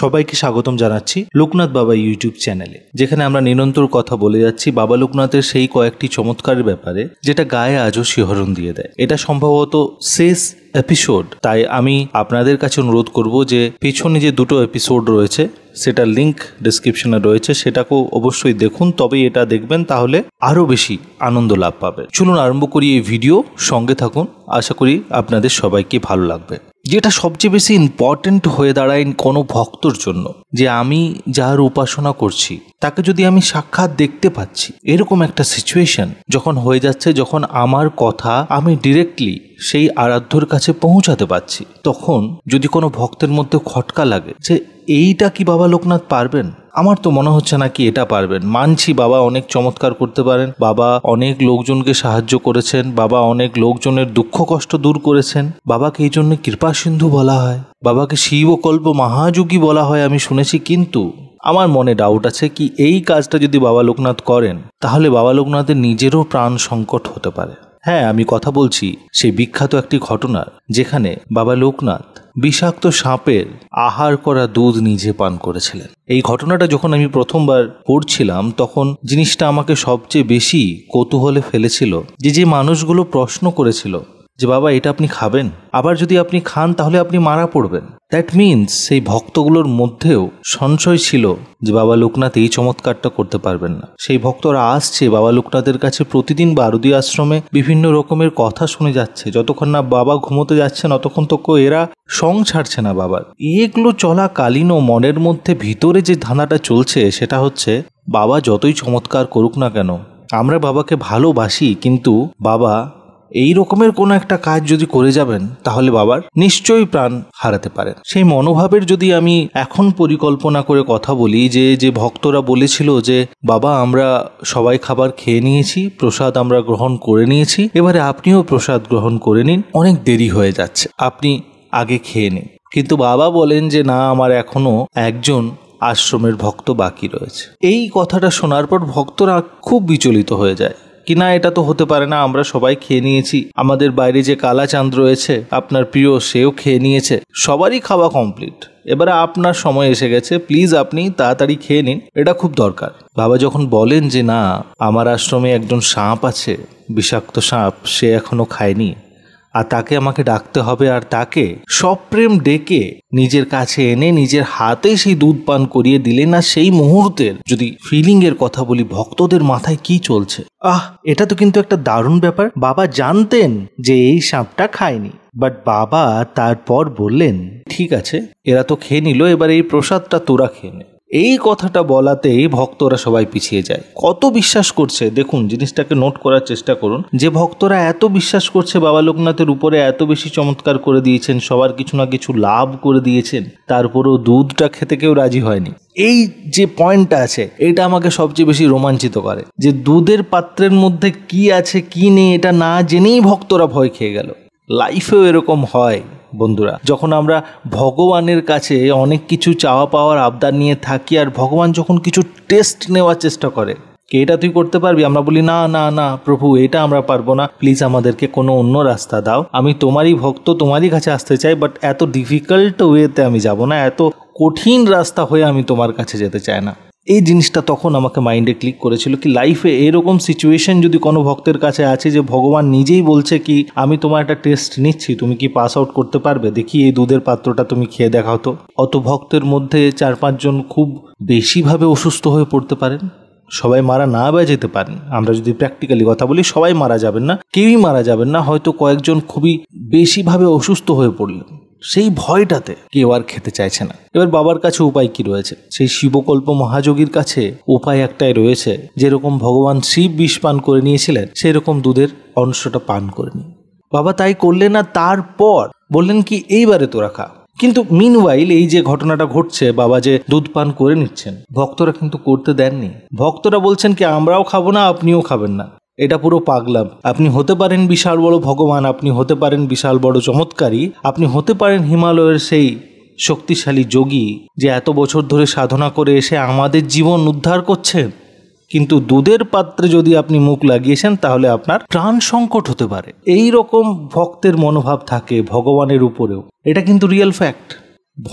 সবাইকে স্বাগতম জানাচ্ছি লোকনাথ বাবা ইউটিউব চ্যানেলে যেখানে আমরা নিরন্তর কথা বলে যাচ্ছি বাবা লোকনাথের সেই কয়েকটি চমৎকার ব্যাপারে যেটা গায়ে আজও শিহরণ দিয়ে দেয় এটা সম্ভবত শেষ এপিসোড তাই আমি আপনাদের কাছে অনুরোধ করব যে পেছনে যে দুটো এপিসোড রয়েছে সেটা লিংক ডিসক্রিপশনে রয়েছে সেটাকেও অবশ্যই দেখুন তবে এটা দেখবেন তাহলে আরও বেশি আনন্দ লাভ পাবে চলুন আরম্ভ করি এই ভিডিও সঙ্গে থাকুন আশা করি আপনাদের সবাইকে ভালো লাগবে যেটা সবচেয়ে বেশি ইম্পর্ট্যান্ট হয়ে দাঁড়ায় কোনো ভক্তর জন্য যে আমি যার উপাসনা করছি তাকে যদি আমি সাক্ষাৎ দেখতে পাচ্ছি এরকম একটা সিচুয়েশন যখন হয়ে যাচ্ছে যখন আমার কথা আমি ডিরেক্টলি সেই আরাধ্যর কাছে পৌঁছাতে পারছি তখন যদি কোনো ভক্তের মধ্যে খটকা লাগে যে এইটা কি বাবা লোকনাথ পারবেন আমার তো মনে হচ্ছে না কি এটা পারবেন মানছি বাবা অনেক চমৎকার করতে পারেন বাবা অনেক লোকজনকে সাহায্য করেছেন বাবা অনেক লোকজনের দুঃখ কষ্ট দূর করেছেন বাবাকে এই জন্য কৃপা সিন্ধু বলা হয় বাবাকে শিবকল্প মহাযোগী বলা হয় আমি শুনেছি কিন্তু আমার মনে ডাউট আছে কি এই কাজটা যদি বাবা লোকনাথ করেন তাহলে বাবা লোকনাথের নিজেরও প্রাণ সংকট হতে পারে হ্যাঁ আমি কথা বলছি সেই বিখ্যাত একটি ঘটনার যেখানে বাবা লোকনাথ বিষাক্ত সাপের আহার করা দুধ নিজে পান করেছিলেন এই ঘটনাটা যখন আমি প্রথমবার পড়ছিলাম তখন জিনিসটা আমাকে সবচেয়ে বেশি কৌতূহলে ফেলেছিল যে যে মানুষগুলো প্রশ্ন করেছিল যে বাবা এটা আপনি খাবেন আবার যদি আপনি খান তাহলে আপনি মারা পড়বেন দ্যাট মিনস সেই ভক্তগুলোর মধ্যেও সংশয় ছিল যে বাবা লোকনাথ এই চমৎকারটা করতে পারবেন না সেই ভক্তরা আসছে বাবা লোকনাথের কাছে প্রতিদিন বারুদি আশ্রমে বিভিন্ন রকমের কথা শুনে যাচ্ছে যতক্ষণ না বাবা ঘুমোতে যাচ্ছেন অতক্ষণ তো এরা সং ছাড়ছে না বাবার এগুলো চলাকালীন ও মনের মধ্যে ভিতরে যে ধাঁধাটা চলছে সেটা হচ্ছে বাবা যতই চমৎকার করুক না কেন আমরা বাবাকে ভালোবাসি কিন্তু বাবা এই রকমের কোনো একটা কাজ যদি করে যাবেন তাহলে বাবার নিশ্চয়ই প্রাণ হারাতে পারেন সেই মনোভাবের যদি আমি এখন পরিকল্পনা করে কথা বলি যে যে ভক্তরা বলেছিল যে বাবা আমরা সবাই খাবার খেয়ে নিয়েছি প্রসাদ আমরা গ্রহণ করে নিয়েছি এবারে আপনিও প্রসাদ গ্রহণ করে নিন অনেক দেরি হয়ে যাচ্ছে আপনি আগে খেয়ে নিন কিন্তু বাবা বলেন যে না আমার এখনও একজন আশ্রমের ভক্ত বাকি রয়েছে এই কথাটা শোনার পর ভক্তরা খুব বিচলিত হয়ে যায় কি না এটা তো হতে পারে না আমরা সবাই খেয়ে নিয়েছি আমাদের বাইরে যে কালা চাঁদ রয়েছে আপনার প্রিয় সেও খেয়ে নিয়েছে সবারই খাওয়া কমপ্লিট এবারে আপনার সময় এসে গেছে প্লিজ আপনি তাড়াতাড়ি খেয়ে নিন এটা খুব দরকার বাবা যখন বলেন যে না আমার আশ্রমে একজন সাপ আছে বিষাক্ত সাপ সে এখনো খায়নি আর তাকে আমাকে ডাকতে হবে আর তাকে সপ্রেম ডেকে নিজের কাছে এনে নিজের হাতে সেই দুধ পান করিয়ে দিলে না সেই মুহূর্তের যদি ফিলিংয়ের কথা বলি ভক্তদের মাথায় কি চলছে আহ এটা তো কিন্তু একটা দারুণ ব্যাপার বাবা জানতেন যে এই সাপটা খায়নি বাট বাবা তারপর বললেন ঠিক আছে এরা তো খেয়ে নিল এবার এই প্রসাদটা তোরা খেয়ে নে এই কথাটা বলাতেই ভক্তরা সবাই পিছিয়ে যায় কত বিশ্বাস করছে দেখুন জিনিসটাকে নোট করার চেষ্টা করুন যে ভক্তরা এত বিশ্বাস করছে বাবা লোকনাথের উপরে এত বেশি চমৎকার করে দিয়েছেন সবার কিছু না কিছু লাভ করে দিয়েছেন তারপরেও দুধটা খেতে কেউ রাজি হয়নি এই যে পয়েন্টটা আছে এটা আমাকে সবচেয়ে বেশি রোমাঞ্চিত করে যে দুধের পাত্রের মধ্যে কি আছে কি নেই এটা না জেনেই ভক্তরা ভয় খেয়ে গেল লাইফেও এরকম হয় বন্ধুরা যখন আমরা ভগবানের কাছে অনেক কিছু চাওয়া পাওয়ার আবদার নিয়ে থাকি আর ভগবান যখন কিছু টেস্ট নেওয়ার চেষ্টা করে কে এটা তুই করতে পারবি আমরা বলি না না না প্রভু এটা আমরা পারবো না প্লিজ আমাদেরকে কোনো অন্য রাস্তা দাও আমি তোমারই ভক্ত তোমারই কাছে আসতে চাই বাট এত ডিফিকাল্ট ওয়েতে আমি যাব না এত কঠিন রাস্তা হয়ে আমি তোমার কাছে যেতে চাই না এই জিনিসটা তখন আমাকে মাইন্ডে ক্লিক করেছিল কি লাইফে এরকম সিচুয়েশন যদি কোনো ভক্তের কাছে আছে যে ভগবান নিজেই বলছে কি আমি তোমার একটা টেস্ট নিচ্ছি তুমি কি পাস আউট করতে পারবে দেখি এই দুধের পাত্রটা তুমি খেয়ে দেখাও তো অত ভক্তের মধ্যে চার পাঁচজন খুব বেশিভাবে অসুস্থ হয়ে পড়তে পারেন সবাই মারা না বা যেতে পারেন আমরা যদি প্র্যাকটিক্যালি কথা বলি সবাই মারা যাবেন না কেউই মারা যাবেন না হয়তো কয়েকজন খুবই বেশিভাবে অসুস্থ হয়ে পড়লেন সেই ভয়টাতে কেউ আর খেতে চাইছে না এবার বাবার কাছে উপায় কি রয়েছে সেই শিবকল্প মহাযোগীর কাছে উপায় একটাই রয়েছে যেরকম ভগবান শিব বিষ পান করে নিয়েছিলেন সেরকম দুধের অংশটা পান করে নি বাবা তাই করলে না তারপর বললেন কি এইবারে তোরা খা কিন্তু মিনওয়াইল এই যে ঘটনাটা ঘটছে বাবা যে দুধ পান করে নিচ্ছেন ভক্তরা কিন্তু করতে দেননি ভক্তরা বলছেন কি আমরাও খাবো না আপনিও খাবেন না এটা পুরো পাগলাম আপনি হতে পারেন বিশাল বড় ভগবান আপনি হতে পারেন বিশাল বড় চমৎকারী আপনি হতে পারেন হিমালয়ের সেই শক্তিশালী যোগী যে এত বছর ধরে সাধনা করে এসে আমাদের জীবন উদ্ধার করছেন কিন্তু দুধের পাত্রে যদি আপনি মুখ লাগিয়েছেন তাহলে আপনার প্রাণ সংকট হতে পারে এই রকম ভক্তের মনোভাব থাকে ভগবানের উপরেও এটা কিন্তু রিয়েল ফ্যাক্ট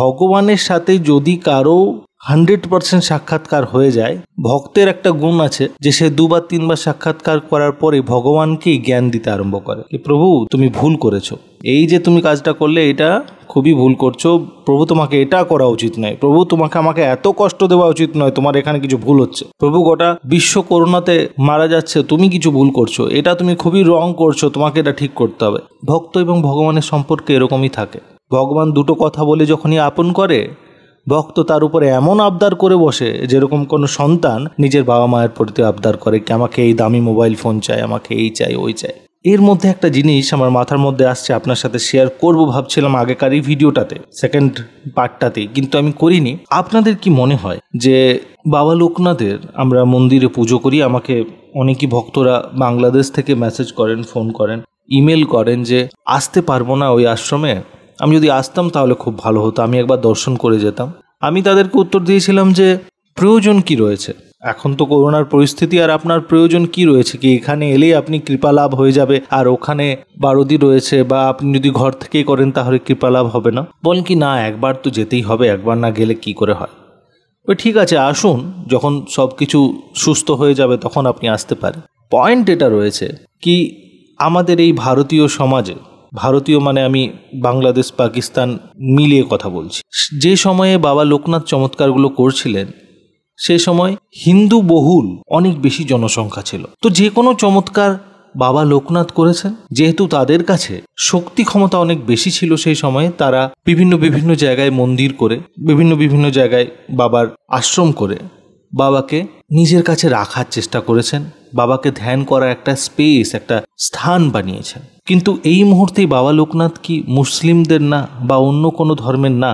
ভগবানের সাথে যদি কারো হান্ড্রেড পার্সেন্ট সাক্ষাৎকার হয়ে যায় ভক্তের একটা গুণ আছে যে সে দুবার তিনবার সাক্ষাৎকার করার পরে ভগবানকেই জ্ঞান দিতে আরম্ভ করে প্রভু তুমি ভুল করেছো এই যে তুমি কাজটা করলে এটা খুবই ভুল করছো প্রভু তোমাকে এটা করা উচিত নয় প্রভু তোমাকে আমাকে এত কষ্ট দেওয়া উচিত নয় তোমার এখানে কিছু ভুল হচ্ছে প্রভু গোটা বিশ্ব করোনাতে মারা যাচ্ছে তুমি কিছু ভুল করছো এটা তুমি খুবই রং করছো তোমাকে এটা ঠিক করতে হবে ভক্ত এবং ভগবানের সম্পর্কে এরকমই থাকে ভগবান দুটো কথা বলে যখনই আপন করে ভক্ত তার উপরে এমন আবদার করে বসে যেরকম কোনো সন্তান নিজের বাবা মায়ের প্রতি আবদার করে কি আমাকে এই দামি মোবাইল ফোন চাই আমাকে এই চাই ওই চাই এর মধ্যে একটা জিনিস আমার মাথার মধ্যে আসছে আপনার সাথে শেয়ার করব ভাবছিলাম আগেকার এই ভিডিওটাতে সেকেন্ড পার্টটাতে কিন্তু আমি করিনি আপনাদের কি মনে হয় যে বাবা লোকনাথের আমরা মন্দিরে পুজো করি আমাকে অনেকই ভক্তরা বাংলাদেশ থেকে মেসেজ করেন ফোন করেন ইমেল করেন যে আসতে পারবো না ওই আশ্রমে আমি যদি আসতাম তাহলে খুব ভালো হতো আমি একবার দর্শন করে যেতাম আমি তাদেরকে উত্তর দিয়েছিলাম যে প্রয়োজন কি রয়েছে এখন তো করোনার পরিস্থিতি আর আপনার প্রয়োজন কি রয়েছে কি এখানে এলেই আপনি কৃপা লাভ হয়ে যাবে আর ওখানে বারদি রয়েছে বা আপনি যদি ঘর থেকেই করেন তাহলে কৃপা লাভ হবে না বল কি না একবার তো যেতেই হবে একবার না গেলে কি করে হয় ওই ঠিক আছে আসুন যখন সব কিছু সুস্থ হয়ে যাবে তখন আপনি আসতে পারেন পয়েন্ট এটা রয়েছে কি আমাদের এই ভারতীয় সমাজে ভারতীয় মানে আমি বাংলাদেশ পাকিস্তান মিলিয়ে কথা বলছি যে সময়ে বাবা লোকনাথ চমৎকারগুলো করছিলেন সে সময় হিন্দু বহুল অনেক বেশি জনসংখ্যা ছিল তো যে কোনো চমৎকার বাবা লোকনাথ করেছেন যেহেতু তাদের কাছে শক্তি ক্ষমতা অনেক বেশি ছিল সেই সময়ে তারা বিভিন্ন বিভিন্ন জায়গায় মন্দির করে বিভিন্ন বিভিন্ন জায়গায় বাবার আশ্রম করে বাবাকে নিজের কাছে রাখার চেষ্টা করেছেন বাবাকে ধ্যান করার একটা স্পেস একটা স্থান বানিয়েছেন কিন্তু এই মুহূর্তে বাবা লোকনাথ কি মুসলিমদের না বা অন্য কোনো ধর্মের না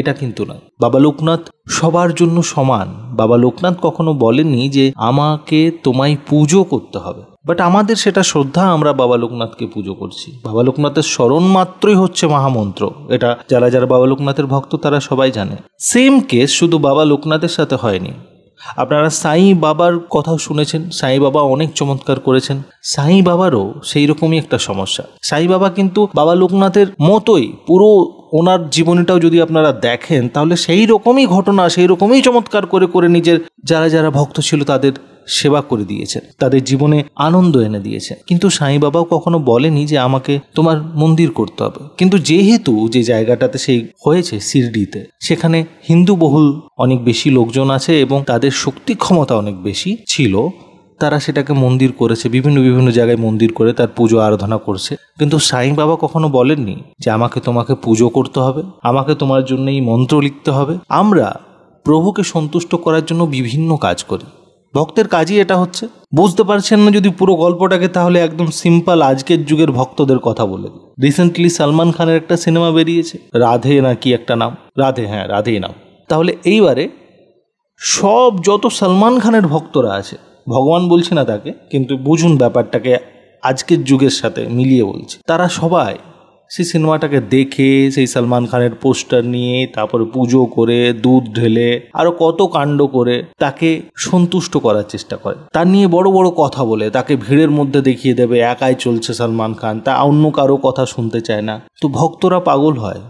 এটা কিন্তু নয় বাবা লোকনাথ সবার জন্য সমান বাবা লোকনাথ কখনো বলেনি যে আমাকে তোমায় পুজো করতে হবে বাট আমাদের সেটা শ্রদ্ধা আমরা বাবা লোকনাথকে পুজো করছি বাবা লোকনাথের স্মরণ মাত্রই হচ্ছে মহামন্ত্র এটা যারা যারা বাবা লোকনাথের ভক্ত তারা সবাই জানে সেম কেস শুধু বাবা লোকনাথের সাথে হয়নি আপনারা সাই বাবার কথা শুনেছেন সাই বাবা অনেক চমৎকার করেছেন সাই বাবারও সেই রকমই একটা সমস্যা সাই বাবা কিন্তু বাবা লোকনাথের মতোই পুরো ওনার জীবনীটাও যদি আপনারা দেখেন তাহলে সেই রকমই ঘটনা সেই রকমই চমৎকার করে করে নিজের যারা যারা ভক্ত ছিল তাদের সেবা করে দিয়েছেন তাদের জীবনে আনন্দ এনে দিয়েছেন কিন্তু সাঁই বাবাও কখনো বলেনি যে আমাকে তোমার মন্দির করতে হবে কিন্তু যেহেতু যে জায়গাটাতে সেই হয়েছে সিরডিতে সেখানে হিন্দু বহুল অনেক বেশি লোকজন আছে এবং তাদের শক্তি ক্ষমতা অনেক বেশি ছিল তারা সেটাকে মন্দির করেছে বিভিন্ন বিভিন্ন জায়গায় মন্দির করে তার পুজো আরাধনা করছে কিন্তু সাই বাবা কখনো বলেননি যে আমাকে তোমাকে পুজো করতে হবে আমাকে তোমার জন্য এই মন্ত্র লিখতে হবে আমরা প্রভুকে সন্তুষ্ট করার জন্য বিভিন্ন কাজ করি ভক্তের কাজই এটা হচ্ছে বুঝতে পারছেন না যদি পুরো গল্পটাকে তাহলে একদম সিম্পল আজকের যুগের ভক্তদের কথা বলে দিই রিসেন্টলি সালমান খানের একটা সিনেমা বেরিয়েছে রাধে না কি একটা নাম রাধে হ্যাঁ রাধেই নাম তাহলে এইবারে সব যত সালমান খানের ভক্তরা আছে ভগবান বলছি না তাকে কিন্তু বুঝুন ব্যাপারটাকে আজকের যুগের সাথে মিলিয়ে বলছে তারা সবাই সেই সিনেমাটাকে দেখে সেই সালমান খানের পোস্টার নিয়ে তারপরে পুজো করে দুধ ঢেলে আরো কত কাণ্ড করে তাকে সন্তুষ্ট করার চেষ্টা করে তার নিয়ে বড় বড় কথা বলে তাকে ভিড়ের মধ্যে দেখিয়ে দেবে একাই চলছে সালমান খান তা অন্য কারো কথা শুনতে চায় না তো ভক্তরা পাগল হয়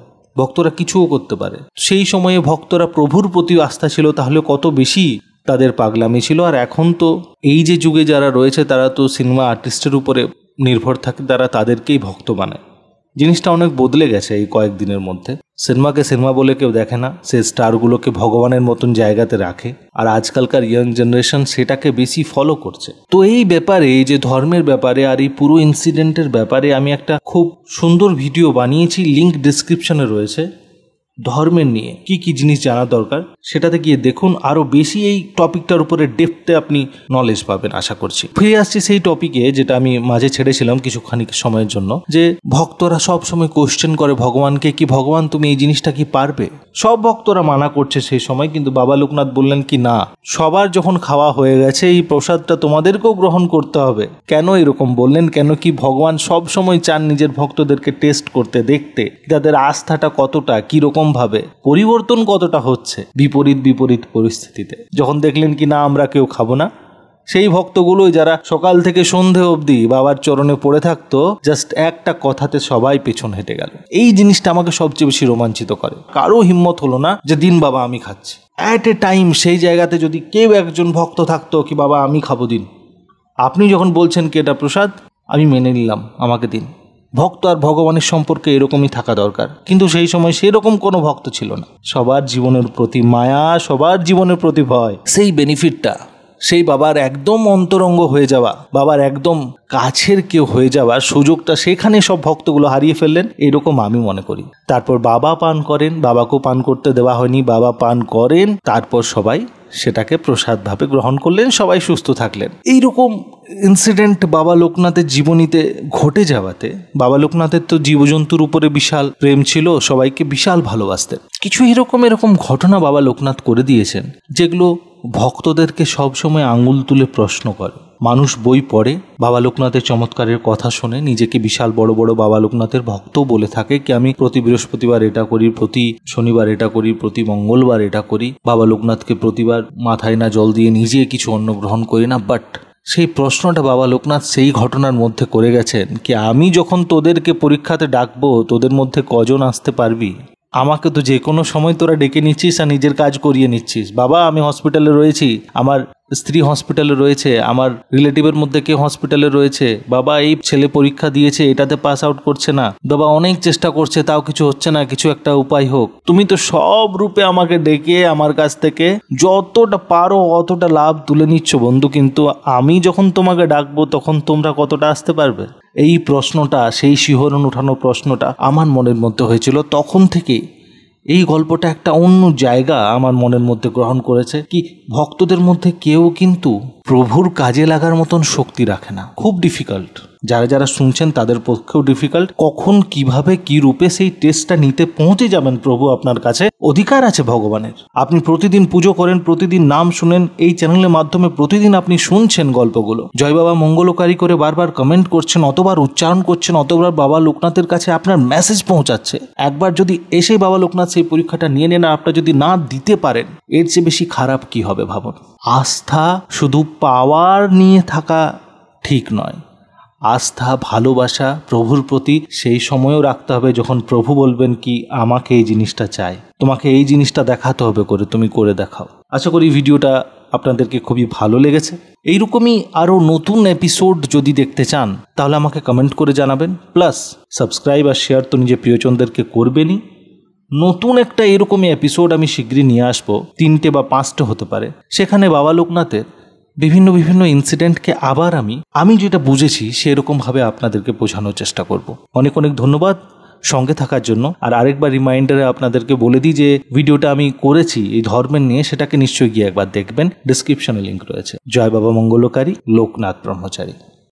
ভক্তরা কিছুও করতে পারে সেই সময়ে ভক্তরা প্রভুর প্রতি আস্থা ছিল তাহলে কত বেশি তাদের পাগলামি ছিল আর এখন তো এই যে যুগে যারা রয়েছে তারা তো সিনেমা আর্টিস্টের উপরে নির্ভর থাকে তারা তাদেরকেই ভক্ত বানায় জিনিসটা অনেক বদলে গেছে এই কয়েকদিনের মধ্যে সিনেমাকে সিনেমা বলে কেউ দেখে না সে স্টারগুলোকে ভগবানের মতন জায়গাতে রাখে আর আজকালকার ইয়াং জেনারেশন সেটাকে বেশি ফলো করছে তো এই ব্যাপারে এই যে ধর্মের ব্যাপারে আর এই পুরো ইনসিডেন্টের ব্যাপারে আমি একটা খুব সুন্দর ভিডিও বানিয়েছি লিঙ্ক ডিসক্রিপশনে রয়েছে ধর্মের নিয়ে কি কি জিনিস জানা দরকার সেটাতে গিয়ে দেখুন আরও বেশি এই টপিকটার উপরে ডেপতে আপনি নলেজ পাবেন আশা করছি ফিরে আসছি সেই টপিকে যেটা আমি মাঝে ছেড়েছিলাম কিছুখানি সময়ের জন্য যে ভক্তরা সব সময় কোশ্চেন করে ভগবানকে কি ভগবান তুমি এই জিনিসটা কি পারবে সব ভক্তরা মানা করছে সেই সময় কিন্তু বাবা লোকনাথ বললেন কি না সবার যখন খাওয়া হয়ে গেছে এই প্রসাদটা তোমাদেরকেও গ্রহণ করতে হবে কেন এরকম বললেন কেন কি ভগবান সব সময় চান নিজের ভক্তদেরকে টেস্ট করতে দেখতে তাদের আস্থাটা কতটা কীরকম ভাবে পরিবর্তন কতটা হচ্ছে বিপরীত বিপরীত পরিস্থিতিতে যখন দেখলেন কি না আমরা কেউ খাবো না সেই ভক্তগুলোই যারা সকাল থেকে সন্ধে অবধি বাবার চরণে পড়ে থাকতো জাস্ট একটা কথাতে সবাই পেছন হেঁটে গেল এই জিনিসটা আমাকে সবচেয়ে বেশি রোমাঞ্চিত করে কারো হিম্মত হলো না যে দিন বাবা আমি খাচ্ছি অ্যাট এ টাইম সেই জায়গাতে যদি কেউ একজন ভক্ত থাকতো কি বাবা আমি খাবো দিন আপনি যখন বলছেন কি এটা প্রসাদ আমি মেনে নিলাম আমাকে দিন ভক্ত আর ভগবানের সম্পর্কে এরকমই থাকা দরকার কিন্তু সেই সময় সেরকম কোনো ভক্ত ছিল না সবার জীবনের প্রতি মায়া সবার জীবনের প্রতি ভয় সেই বেনিফিটটা সেই বাবার একদম অন্তরঙ্গ হয়ে যাওয়া বাবার একদম কাছের কেউ হয়ে যাওয়ার সুযোগটা সেখানে সব ভক্তগুলো হারিয়ে ফেললেন এরকম আমি মনে করি তারপর বাবা পান করেন বাবাকেও পান করতে দেওয়া হয়নি বাবা পান করেন তারপর সবাই সেটাকে প্রসাদভাবে গ্রহণ করলেন সবাই সুস্থ থাকলেন এই রকম ইনসিডেন্ট বাবা লোকনাথের জীবনীতে ঘটে যাওয়াতে বাবা লোকনাথের তো জীবজন্তুর উপরে বিশাল প্রেম ছিল সবাইকে বিশাল ভালোবাসতেন কিছু এরকম এরকম ঘটনা বাবা লোকনাথ করে দিয়েছেন যেগুলো ভক্তদেরকে সবসময় আঙুল তুলে প্রশ্ন করে মানুষ বই পড়ে বাবা লোকনাথের চমৎকারের কথা শুনে নিজেকে বিশাল বড় বড় বাবা লোকনাথের ভক্ত বলে থাকে কি আমি প্রতি বৃহস্পতিবার এটা করি প্রতি শনিবার এটা করি প্রতি মঙ্গলবার এটা করি বাবা লোকনাথকে প্রতিবার মাথায় না জল দিয়ে নিজে কিছু অন্ন গ্রহণ করি না বাট সেই প্রশ্নটা বাবা লোকনাথ সেই ঘটনার মধ্যে করে গেছেন কি আমি যখন তোদেরকে পরীক্ষাতে ডাকবো তোদের মধ্যে কজন আসতে পারবি আমাকে তো যে কোনো সময় তোরা ডেকে নিচ্ছিস আর নিজের কাজ করিয়ে নিচ্ছিস বাবা আমি হসপিটালে রয়েছি আমার স্ত্রী হসপিটালে রয়েছে আমার রিলেটিভের মধ্যে কে হসপিটালে রয়েছে বাবা এই ছেলে পরীক্ষা দিয়েছে এটাতে পাস আউট করছে না বাবা অনেক চেষ্টা করছে তাও কিছু হচ্ছে না কিছু একটা উপায় হোক তুমি তো সব রূপে আমাকে ডেকে আমার কাছ থেকে যতটা পারো অতটা লাভ তুলে নিচ্ছ বন্ধু কিন্তু আমি যখন তোমাকে ডাকবো তখন তোমরা কতটা আসতে পারবে এই প্রশ্নটা সেই শিহরণ ওঠানো প্রশ্নটা আমার মনের মধ্যে হয়েছিল তখন থেকে এই গল্পটা একটা অন্য জায়গা আমার মনের মধ্যে গ্রহণ করেছে কি ভক্তদের মধ্যে কেউ কিন্তু প্রভুর কাজে লাগার মতন শক্তি রাখে না খুব ডিফিকাল্ট যারা যারা শুনছেন তাদের পক্ষেও ডিফিকাল্ট কখন কিভাবে কি রূপে সেই টেস্টটা নিতে পৌঁছে যাবেন প্রভু আপনার কাছে অধিকার আছে ভগবানের আপনি প্রতিদিন পুজো করেন প্রতিদিন নাম শুনেন এই চ্যানেলের মাধ্যমে প্রতিদিন আপনি শুনছেন গল্পগুলো জয় বাবা মঙ্গলকারী করে বারবার কমেন্ট করছেন অতবার উচ্চারণ করছেন অতবার বাবা লোকনাথের কাছে আপনার মেসেজ পৌঁছাচ্ছে একবার যদি এসে বাবা লোকনাথ সেই পরীক্ষাটা নিয়ে নেন আপনার যদি না দিতে পারেন এর চেয়ে বেশি খারাপ কি হবে ভাবুন আস্থা শুধু পাওয়ার নিয়ে থাকা ঠিক নয় আস্থা ভালোবাসা প্রভুর প্রতি সেই সময়ও রাখতে হবে যখন প্রভু বলবেন কি আমাকে এই জিনিসটা চাই তোমাকে এই জিনিসটা দেখাতে হবে করে তুমি করে দেখাও আশা করি ভিডিওটা আপনাদেরকে খুবই ভালো লেগেছে এইরকমই আরও নতুন এপিসোড যদি দেখতে চান তাহলে আমাকে কমেন্ট করে জানাবেন প্লাস সাবস্ক্রাইব আর শেয়ার তো নিজের প্রিয়জনদেরকে করবেনই নতুন একটা এরকমই এপিসোড আমি শীঘ্রই নিয়ে আসবো তিনটে বা পাঁচটা হতে পারে সেখানে বাবা লোকনাথের বিভিন্ন বিভিন্ন ইনসিডেন্টকে আবার আমি আমি যেটা বুঝেছি সেরকমভাবে আপনাদেরকে বোঝানোর চেষ্টা করব অনেক অনেক ধন্যবাদ সঙ্গে থাকার জন্য আর আরেকবার রিমাইন্ডারে আপনাদেরকে বলে দিই যে ভিডিওটা আমি করেছি এই ধর্মের নিয়ে সেটাকে নিশ্চয়ই গিয়ে একবার দেখবেন ডিসক্রিপশনে লিঙ্ক রয়েছে জয় বাবা মঙ্গলকারী লোকনাথ ব্রহ্মচারী